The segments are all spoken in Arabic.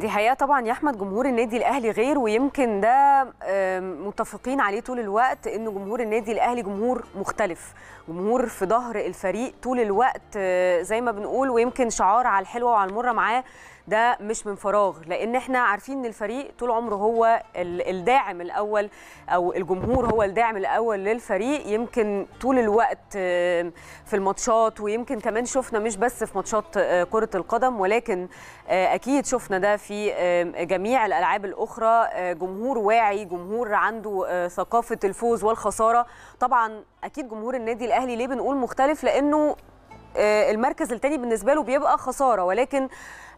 دي حقيقه طبعا يا احمد جمهور النادي الاهلي غير ويمكن ده متفقين عليه طول الوقت ان جمهور النادي الاهلي جمهور مختلف جمهور في ظهر الفريق طول الوقت آه، زي ما بنقول ويمكن شعار على الحلوه وعلى المره معاه ده مش من فراغ لان احنا عارفين ان الفريق طول عمره هو الداعم الاول او الجمهور هو الداعم الاول للفريق يمكن طول الوقت آه، في الماتشات ويمكن كمان شفنا مش بس في ماتشات آه، كره القدم ولكن آه، اكيد شفنا ده في جميع الالعاب الاخرى جمهور واعي جمهور عنده ثقافه الفوز والخساره طبعا اكيد جمهور النادي الاهلي ليه بنقول مختلف لانه المركز الثاني بالنسبه له بيبقى خساره ولكن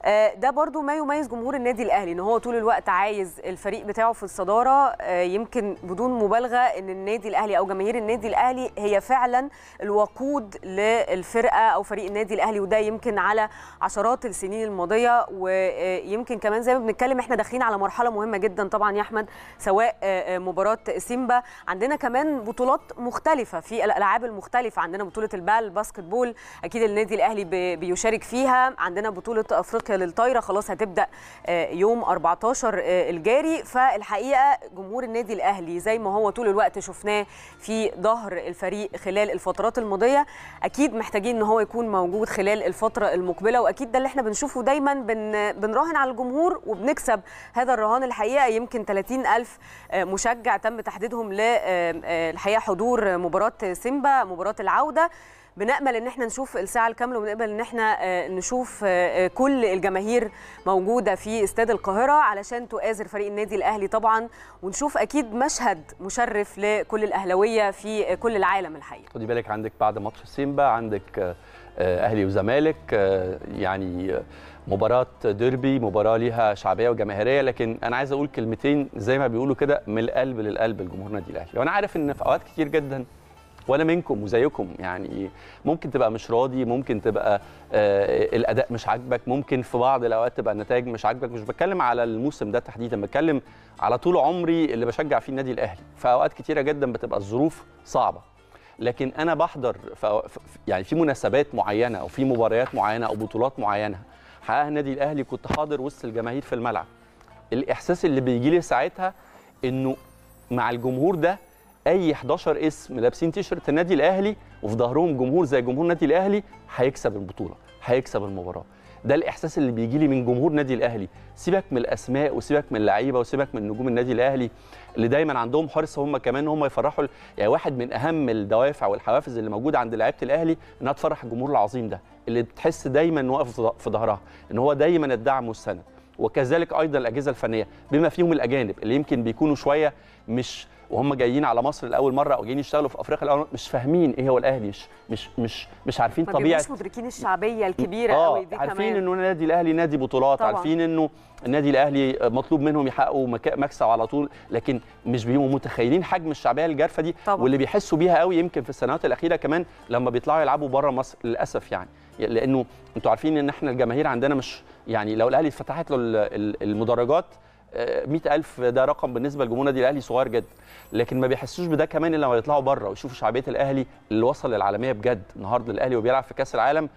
آه، ده برضو ما يميز جمهور النادي الاهلي ان هو طول الوقت عايز الفريق بتاعه في الصداره آه، يمكن بدون مبالغه ان النادي الاهلي او جماهير النادي الاهلي هي فعلا الوقود للفرقه او فريق النادي الاهلي وده يمكن على عشرات السنين الماضيه ويمكن آه، كمان زي ما بنتكلم احنا داخلين على مرحله مهمه جدا طبعا يا احمد سواء مباراه سيمبا عندنا كمان بطولات مختلفه في الالعاب المختلفه عندنا بطوله البال باسكت بول اكيد النادي الاهلي بيشارك فيها عندنا بطوله افريقيا للطايره خلاص هتبدا آه، يوم 14 آه، الجاري فالحقيقه جمهور النادي الاهلي زي ما هو طول الوقت شفناه في ظهر الفريق خلال الفترات الماضيه اكيد محتاجين ان هو يكون موجود خلال الفتره المقبله واكيد ده اللي احنا بنشوفه دايما بن بنراهن على الجمهور وبنكسب هذا الرهان الحقيقه يمكن 30 ألف آه، مشجع تم تحديدهم للحقيقه حضور مباراه سيمبا مباراه العوده بنامل ان احنا نشوف الساعه الكامله وبنقبل ان احنا آه، نشوف آه، آه، كل الجماهير موجوده في استاد القاهره علشان تؤازر فريق النادي الاهلي طبعا ونشوف اكيد مشهد مشرف لكل الاهلاويه في كل العالم الحقيقه خدي بالك عندك بعد ماتش سيمبا عندك اهلي وزمالك يعني مباراه ديربي مباراه ليها شعبيه وجماهيريه لكن انا عايز اقول كلمتين زي ما بيقولوا كده من القلب للقلب الجمهور النادي الاهلي وانا عارف ان في اوقات كتير جدا وانا منكم وزيكم يعني ممكن تبقى مش راضي ممكن تبقى آه الاداء مش عاجبك ممكن في بعض الاوقات تبقى النتائج مش عاجبك مش بتكلم على الموسم ده تحديدا بتكلم على طول عمري اللي بشجع فيه النادي الاهلي في اوقات كتيره جدا بتبقى الظروف صعبه لكن انا بحضر في يعني في مناسبات معينه او في مباريات معينه او بطولات معينه حققها النادي الاهلي كنت حاضر وسط الجماهير في الملعب الاحساس اللي بيجي لي ساعتها انه مع الجمهور ده اي 11 اسم لابسين تيشرت النادي الاهلي وفي ظهرهم جمهور زي جمهور النادي الاهلي هيكسب البطوله هيكسب المباراه ده الاحساس اللي بيجي لي من جمهور نادي الاهلي سيبك من الاسماء وسيبك من اللعيبه وسيبك من نجوم النادي الاهلي اللي دايما عندهم حرص هم كمان هم يفرحوا يعني واحد من اهم الدوافع والحوافز اللي موجوده عند لعيبه الاهلي انها تفرح الجمهور العظيم ده اللي بتحس دايما واقف في ظهرها ان هو دايما الدعم والسند وكذلك ايضا الاجهزه الفنيه بما فيهم الاجانب اللي يمكن بيكونوا شويه مش وهم جايين على مصر لاول مره او جايين يشتغلوا في افريقيا لاول مش فاهمين ايه هو الاهلي مش مش مش, مش عارفين طبيعه مش مدركين الشعبيه الكبيره آه قوي دي عارفين كمان. انه النادي الاهلي نادي بطولات طبعا. عارفين انه النادي الاهلي مطلوب منهم يحققوا مكسب على طول لكن مش بيبقوا متخيلين حجم الشعبيه الجارفه دي طبعا. واللي بيحسوا بيها قوي يمكن في السنوات الاخيره كمان لما بيطلعوا يلعبوا بره مصر للاسف يعني لانه انتوا عارفين ان احنا الجماهير عندنا مش يعني لو الاهلي اتفتحت له المدرجات 100000 آه، ده رقم بالنسبه لجمهور النادي الاهلي صغير جدا لكن ما بيحسوش بده كمان الا لما يطلعوا بره ويشوفوا شعبيه الاهلي اللي وصل للعالميه بجد النهارده الاهلي وبيلعب في كاس العالم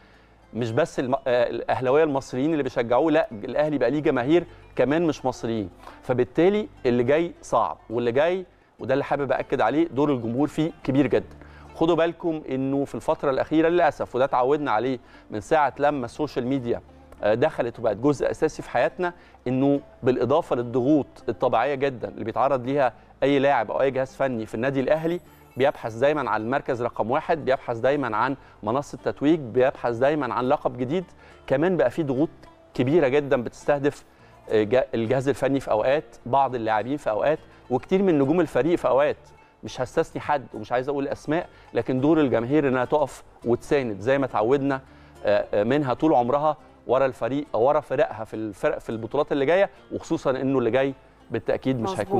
مش بس آه، الاهلاويه المصريين اللي بيشجعوه لا الاهلي بقى ليه جماهير كمان مش مصريين فبالتالي اللي جاي صعب واللي جاي وده اللي حابب اكد عليه دور الجمهور فيه كبير جدا خدوا بالكم انه في الفتره الاخيره للاسف وده اتعودنا عليه من ساعه لما السوشيال ميديا آه، دخلت وبقت جزء اساسي في حياتنا انه بالاضافه للضغوط الطبيعيه جدا اللي بيتعرض ليها اي لاعب او اي جهاز فني في النادي الاهلي بيبحث دايما عن المركز رقم واحد بيبحث دايما عن منصه تتويج بيبحث دايما عن لقب جديد كمان بقى في ضغوط كبيره جدا بتستهدف آه، الجهاز الفني في اوقات بعض اللاعبين في اوقات وكتير من نجوم الفريق في اوقات مش هستثني حد ومش عايز اقول اسماء لكن دور الجماهير انها تقف وتساند زي ما اتعودنا آه، منها طول عمرها ورا الفريق ورا فرقها في الفرق في البطولات اللي جايه وخصوصا انه اللي جاي بالتاكيد مش هيكون